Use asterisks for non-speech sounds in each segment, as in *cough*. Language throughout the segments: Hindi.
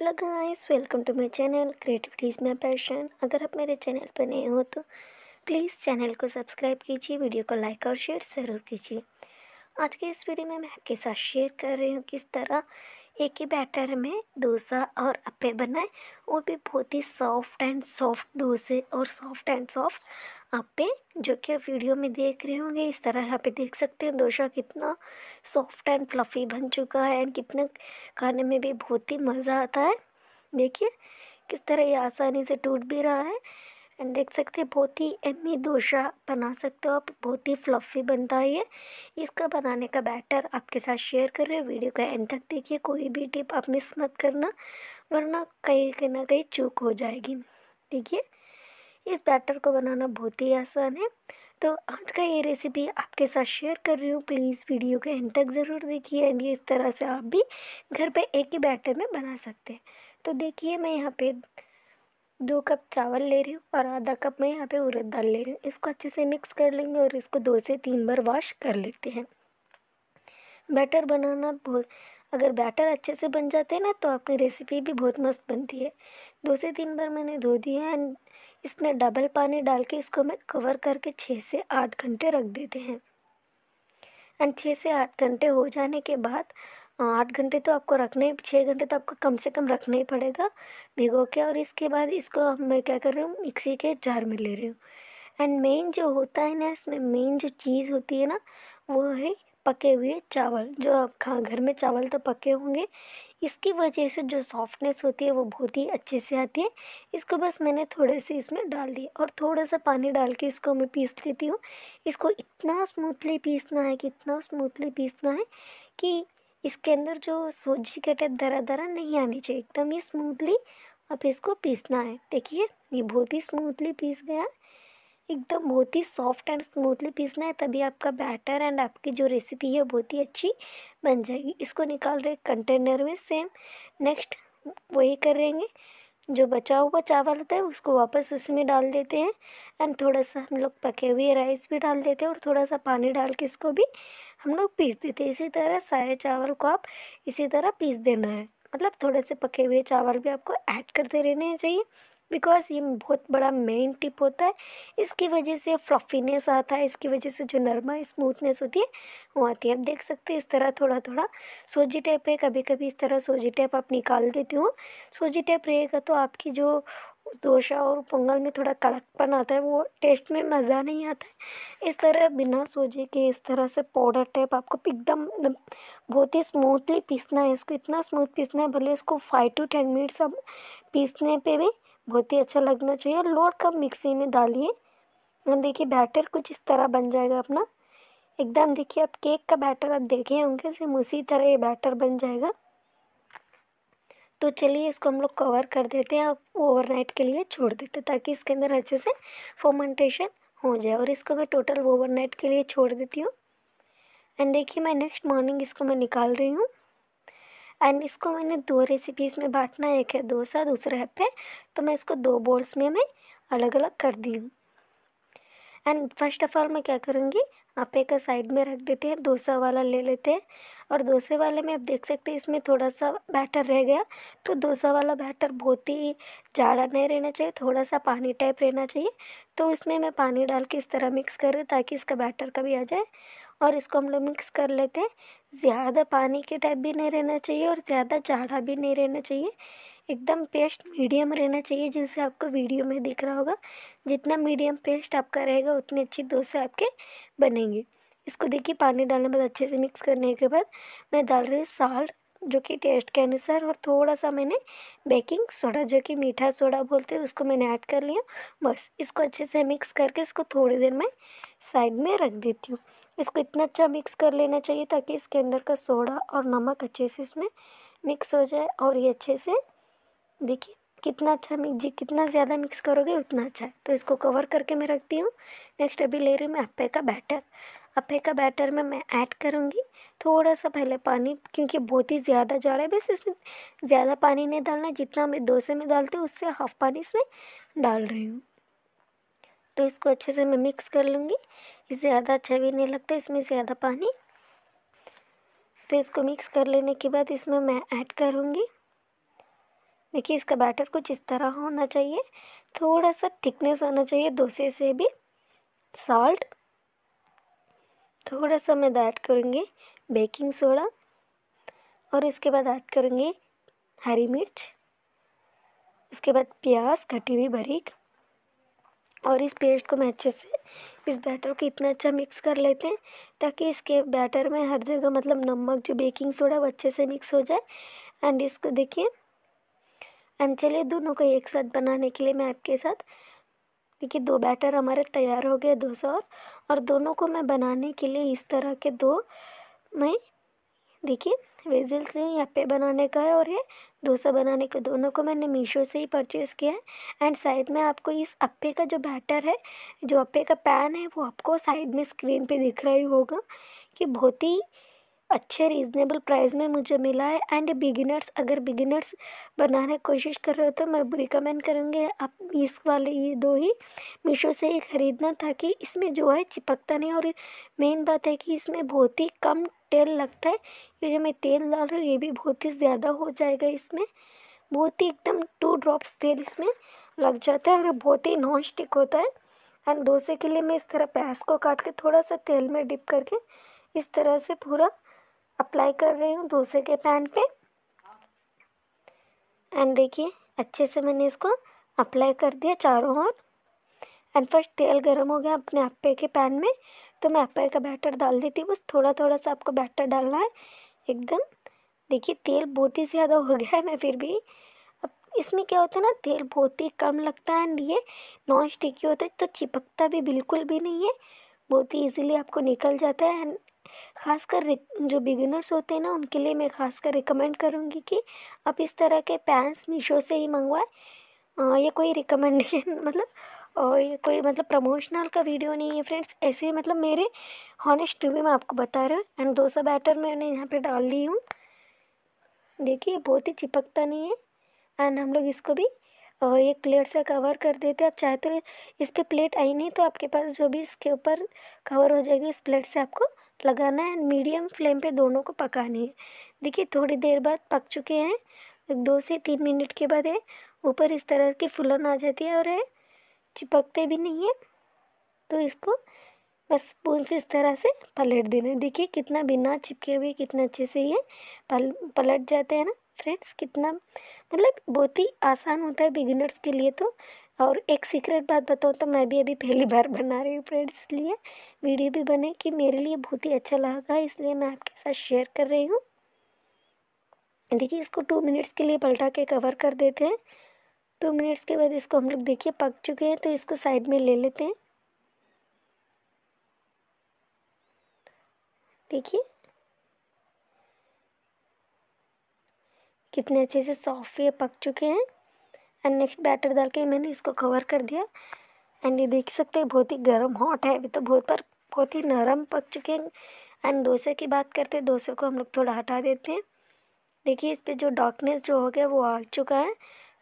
hello guys welcome to my channel creativity is my passion अगर आप मेरे चैनल पर नए हो तो प्लीज़ चैनल को सब्सक्राइब कीजिए वीडियो को लाइक और शेयर ज़रूर कीजिए आज के इस वीडियो में मैं आपके साथ शेयर कर रही हूँ किस तरह एक ही बैटर में डोसा और अप्पे बनाए वो भी बहुत ही सॉफ्ट एंड सॉफ्ट डोसे और सॉफ्ट एंड सॉफ्ट आप पे जो कि आप वीडियो में देख रहे होंगे इस तरह यहाँ पे देख सकते हैं डोसा कितना सॉफ्ट एंड फ्लफ़ी बन चुका है एंड कितना खाने में भी बहुत ही मज़ा आता है देखिए किस तरह ये आसानी से टूट भी रहा है एंड देख सकते हैं बहुत ही एमी डोसा बना सकते हो आप बहुत ही फ्लफ़ी बनता है ये इसका बनाने का बैटर आपके साथ शेयर कर रहे हैं वीडियो का एंड तक देखिए कोई भी टिप आप मिस मत करना वरना कहीं ना कहीं चूक हो जाएगी देखिए इस बैटर को बनाना बहुत ही आसान है तो आज का ये रेसिपी आपके साथ शेयर कर रही हूँ प्लीज़ वीडियो के एंड तक ज़रूर देखिए एंड इस तरह से आप भी घर पे एक ही बैटर में बना सकते हैं तो देखिए मैं यहाँ पे दो कप चावल ले रही हूँ और आधा कप मैं यहाँ पे उड़द दाल ले रही हूँ इसको अच्छे से मिक्स कर लेंगे और इसको दो से तीन बार वॉश कर लेते हैं बैटर बनाना बहुत अगर बैटर अच्छे से बन जाते हैं ना तो आपकी रेसिपी भी बहुत मस्त बनती है दो से तीन बार मैंने धो दिए हैं एंड इसमें डबल पानी डाल के इसको मैं कवर करके छः से आठ घंटे रख देते हैं एंड छः से आठ घंटे हो जाने के बाद आठ घंटे तो आपको रखने छः घंटे तो आपको कम से कम रखना ही पड़ेगा भिगो के और इसके बाद इसको मैं क्या कर रही हूँ मिक्सी के जार में ले रही हूँ एंड मेन जो होता है ना इसमें मेन जो चीज़ होती है ना वो है पके हुए चावल जो आप खा घर में चावल तो पके होंगे इसकी वजह से जो सॉफ्टनेस होती है वो बहुत ही अच्छे से आती है इसको बस मैंने थोड़े से इसमें डाल दिए और थोड़ा सा पानी डाल के इसको मैं पीस लेती हूँ इसको इतना स्मूथली पीसना है कि इतना स्मूथली पीसना है कि इसके अंदर जो सोजी के टाइप दरा दरा नहीं आनी चाहिए एकदम ही स्मूथली अब इसको पीसना है देखिए ये बहुत ही स्मूथली पीस गया एकदम बहुत ही सॉफ्ट एंड स्मूथली पीसना है तभी आपका बैटर एंड आपकी जो रेसिपी है बहुत ही अच्छी बन जाएगी इसको निकाल रहे कंटेनर में सेम नेक्स्ट वही करेंगे जो बचा हुआ चावल होता है उसको वापस उसमें डाल देते हैं एंड थोड़ा सा हम लोग पके हुए राइस भी डाल देते हैं और थोड़ा सा पानी डाल के इसको भी हम लोग पीस देते हैं इसी तरह सारे चावल को आप इसी तरह पीस देना है मतलब थोड़े से पके हुए चावल भी आपको ऐड करते रहने चाहिए बिकॉज ये बहुत बड़ा मेन टिप होता है इसकी वजह से फ्लफीनेस आता है इसकी वजह से जो नरमा स्मूथनेस होती है वो आती है आप देख सकते हैं इस तरह थोड़ा थोड़ा सोजी टैप है कभी कभी इस तरह सोजी टैप आप निकाल देती हूँ सोजी टैप रहेगा तो आपकी जो दोशा और पोंगल में थोड़ा कड़कपन आता है वो टेस्ट में मज़ा नहीं आता है इस तरह बिना सोजे के इस तरह से पाउडर टाइप आपको एकदम बहुत ही स्मूथली पीसना है इसको इतना स्मूथ पीसना है भले इसको फाइव टू टेन मिनट्स अब पीसने पे भी बहुत ही अच्छा लगना चाहिए लौट कब मिक्सी में डालिए हम देखिए बैटर कुछ इस तरह बन जाएगा अपना एकदम देखिए आप केक का बैटर आप देखे होंगे सेम उसी तरह ये बैटर बन जाएगा तो चलिए इसको हम लोग कवर कर देते हैं आप ओवरनाइट के लिए छोड़ देते हैं ताकि इसके अंदर अच्छे से फोमेंटेशन हो जाए और इसको मैं टोटल ओवरनाइट के लिए छोड़ देती हूँ एंड देखिए मैं नेक्स्ट मॉर्निंग इसको मैं निकाल रही हूँ एंड इसको मैंने दो रेसिपीज़ में बांटना है एक है डोसा दूसरा है पे तो मैं इसको दो बोल्स में मैं अलग अलग कर दी हूँ एंड फर्स्ट ऑफ ऑल मैं क्या करूँगी आपे का साइड में रख देते हैं डोसा वाला ले लेते हैं और डोसे वाले में आप देख सकते हैं इसमें थोड़ा सा बैटर रह गया तो डोसा वाला बैटर बहुत ही ज़्यादा नहीं रहना चाहिए थोड़ा सा पानी टाइप रहना चाहिए तो इसमें मैं पानी डाल के इस तरह मिक्स करूँ ताकि इसका बैटर कभी आ जाए और इसको हम लोग मिक्स कर लेते हैं ज़्यादा पानी के टाइप भी नहीं रहना चाहिए और ज़्यादा जाड़ा भी नहीं रहना चाहिए एकदम पेस्ट मीडियम रहना चाहिए जैसे आपको वीडियो में दिख रहा होगा जितना मीडियम पेस्ट आपका रहेगा उतने अच्छे डोसे आपके बनेंगे इसको देखिए पानी डालने के बाद अच्छे से मिक्स करने के बाद मैं डाल रही हूँ साल्ट जो कि टेस्ट के अनुसार और थोड़ा सा मैंने बेकिंग सोडा जो कि मीठा सोडा बोलते हैं उसको मैंने ऐड कर लिया बस इसको अच्छे से मिक्स करके इसको थोड़ी देर में साइड में रख देती हूँ इसको इतना अच्छा मिक्स कर लेना चाहिए ताकि इसके अंदर का सोडा और नमक अच्छे से इसमें मिक्स हो जाए और ये अच्छे से देखिए कितना अच्छा मिक्स कितना ज़्यादा मिक्स करोगे उतना अच्छा है तो इसको कवर करके मैं रखती हूँ नेक्स्ट अभी ले रही हूँ मैं अपे का बैटर अपे का बैटर में मैं ऐड करूँगी थोड़ा सा पहले पानी क्योंकि बहुत ही ज़्यादा जा रहा है बस इसमें ज़्यादा पानी नहीं डालना जितना मैं डोसे में डालती हूँ उससे हाफ पानी इसमें डाल रही हूँ तो इसको अच्छे से मैं मिक्स कर लूँगी ज़्यादा अच्छा भी नहीं लगता इसमें ज़्यादा पानी तो इसको मिक्स कर लेने के बाद इसमें मैं ऐड करूँगी देखिए इसका बैटर कुछ इस तरह होना चाहिए थोड़ा सा थिकनेस होना चाहिए डोसे से भी सॉल्ट थोड़ा सा मैं ऐड करूँगी बेकिंग सोडा और उसके बाद ऐड करूँगी हरी मिर्च उसके बाद प्याज कटी हुई बारीक और इस पेस्ट को मैं अच्छे से इस बैटर को इतना अच्छा मिक्स कर लेते हैं ताकि इसके बैटर में हर जगह मतलब नमक जो बेकिंग सोडा वो अच्छे से मिक्स हो जाए एंड इसको देखिए एंड चलिए दोनों को एक साथ बनाने के लिए मैं आपके साथ देखिए दो बैटर हमारे तैयार हो गए दो सौ और दोनों को मैं बनाने के लिए इस तरह के दो मैं देखिए वेजल्स ने यहाँ पे बनाने का है और ये डोसा बनाने का दोनों को मैंने मीशो से ही परचेज़ किया है एंड साइड में आपको इस अप्पे का जो बैटर है जो अप्पे का पैन है वो आपको साइड में स्क्रीन पे दिख रहा ही होगा कि बहुत ही अच्छे रीज़नेबल प्राइस में मुझे मिला है एंड बिगिनर्स अगर बिगिनर्स बनाने की कोशिश कर रहे हो तो मैं रिकमेंड करूँगी आप इस वाले ये दो ही मीशो से ही ख़रीदना ताकि इसमें जो है चिपकता नहीं और मेन बात है कि इसमें बहुत ही कम तेल लगता है ये जो मैं तेल डाल रही हूँ ये भी बहुत ही ज़्यादा हो जाएगा इसमें बहुत ही एकदम टू ड्रॉप्स तेल इसमें लग जाता है और बहुत ही नॉन स्टिक होता है एंड डोसे के लिए मैं इस तरह प्याज को काट के थोड़ा सा तेल में डिप करके इस तरह से पूरा अप्लाई कर रही हूँ दूसरे के पैन पे एंड देखिए अच्छे से मैंने इसको अप्लाई कर दिया चारों ओर एंड फर्स्ट तेल गर्म हो गया अपने अप्पे के पैन में तो मैं अप्पे का बैटर डाल देती हूँ बस थोड़ा थोड़ा सा आपको बैटर डालना है एकदम देखिए तेल बहुत ही ज़्यादा हो गया है मैं फिर भी अब इसमें क्या होता है ना तेल बहुत ही कम लगता है एंड ये नॉन स्टिकी होता है तो चिपकता भी बिल्कुल भी नहीं है बहुत ही ईजिली आपको निकल जाता है एंड खासकर जो बिगिनर्स होते हैं ना उनके लिए मैं खासकर रिकमेंड करूँगी कि आप इस तरह के पैंट्स मीशो से ही मंगवाएं ये कोई रिकमेंडेशन *laughs* मतलब और ये कोई मतलब प्रमोशनल का वीडियो नहीं है फ्रेंड्स ऐसे ही मतलब मेरे हॉनेस्ट रिव्यू में आपको बता रहा हूँ एंड दोसा बैटर मैंने यहाँ पे डाल दी हूँ देखिए बहुत ही चिपकता नहीं है एंड हम लोग इसको भी और एक प्लेट से कवर कर देते आप चाहे तो इस पर प्लेट आई नहीं तो आपके पास जो भी इसके ऊपर कवर हो जाएगी उस प्लेट से आपको लगाना है मीडियम फ्लेम पे दोनों को पकाने है देखिए थोड़ी देर बाद पक चुके हैं दो से तीन मिनट के बाद है ऊपर इस तरह की फुलन आ जाती है और ये चिपकते भी नहीं है तो इसको बस स्पून से इस तरह से पलट देना है देखिए कितना बिना चिपके हुए कितना अच्छे से ये पल पलट जाते हैं ना फ्रेंड्स कितना मतलब बहुत ही आसान होता है बिगिनर्स के लिए तो और एक सीक्रेट बात बताऊँ तो मैं भी अभी पहली बार बना रही हूँ फ्रेंड्स इसलिए वीडियो भी बने कि मेरे लिए बहुत ही अच्छा लगा इसलिए मैं आपके साथ शेयर कर रही हूँ देखिए इसको टू मिनट्स के लिए पलटा के कवर कर देते हैं टू मिनट्स के बाद इसको हम लोग देखिए पक चुके हैं तो इसको साइड में ले लेते हैं देखिए कितने अच्छे से सॉफ्ट ये पक चुके हैं एंड नेक्स्ट बैटर डाल के मैंने इसको कवर कर दिया एंड ये देख सकते हैं बहुत ही गर्म हॉट है अभी तो बहुत पर बहुत ही नरम पक चुके हैं एंड डोसे की बात करते हैं डोसे को हम लोग थोड़ा हटा देते हैं देखिए इस पर जो डार्कनेस जो हो गया वो आ चुका है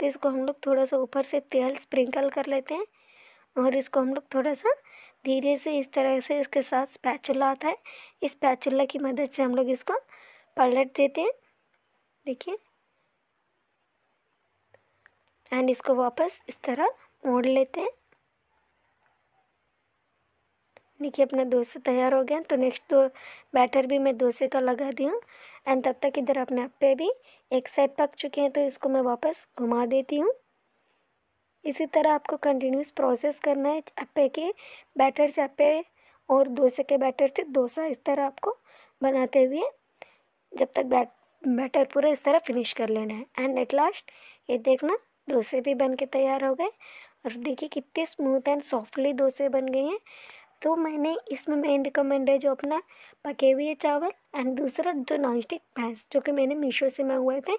तो इसको हम लोग थोड़ा सा ऊपर से तेल स्प्रिंकल कर लेते हैं और इसको हम लोग थोड़ा सा धीरे से इस तरह से इसके साथ स्पैचुला आता है इस स्पैचुला की मदद से हम लोग इसको पलट देते हैं देखिए एंड इसको वापस इस तरह मोड़ लेते हैं देखिए अपना डोसा तैयार हो गया तो नेक्स्ट दो बैटर भी मैं डोसे का लगा दी हूँ एंड तब तक इधर अपने आप पे भी एक साइड पक चुके हैं तो इसको मैं वापस घुमा देती हूँ इसी तरह आपको कंटिन्यूस प्रोसेस करना है अपे के बैटर से अपे और डोसे के बैटर से डोसा इस तरह आपको बनाते हुए जब तक बैट बैटर पूरा इस तरह फिनिश कर लेना है एंड एट लास्ट ये देखना डोसे भी बन के तैयार हो गए और देखिए कितने स्मूथ एंड सॉफ्टली डोसे बन गए हैं तो मैंने इसमें मेन रिकमेंड है जो अपना पके हुए चावल एंड दूसरा जो नॉन स्टिक पैंस जो कि मैंने मीशो से मंगवाए थे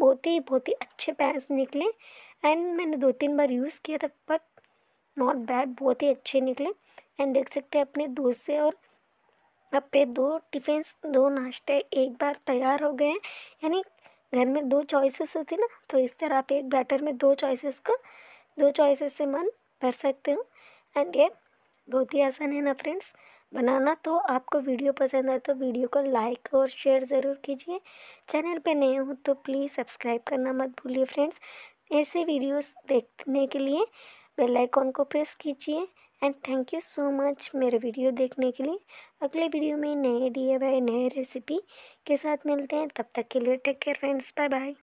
बहुत ही बहुत ही अच्छे पैंस निकले एंड मैंने दो तीन बार यूज़ किया था बट नॉट बैड बहुत ही अच्छे निकले एंड देख सकते हैं अपने डोसे और अपने दो टिफिन दो नाश्ते एक बार तैयार हो गए हैं यानी घर में दो चॉइसेस होती ना तो इस तरह आप एक बैटर में दो चॉइसेस को दो चॉइसेस से मन भर सकते हो एंड ये बहुत ही आसान है ना फ्रेंड्स बनाना तो आपको वीडियो पसंद आए तो वीडियो को लाइक और शेयर ज़रूर कीजिए चैनल पे नए हो तो प्लीज़ सब्सक्राइब करना मत भूलिए फ्रेंड्स ऐसे वीडियोस देखने के लिए बेल आइकॉन को प्रेस कीजिए and thank you so much मेरे वीडियो देखने के लिए अगले वीडियो में नए डी नए रेसिपी के साथ मिलते हैं तब तक के लिए take care friends bye bye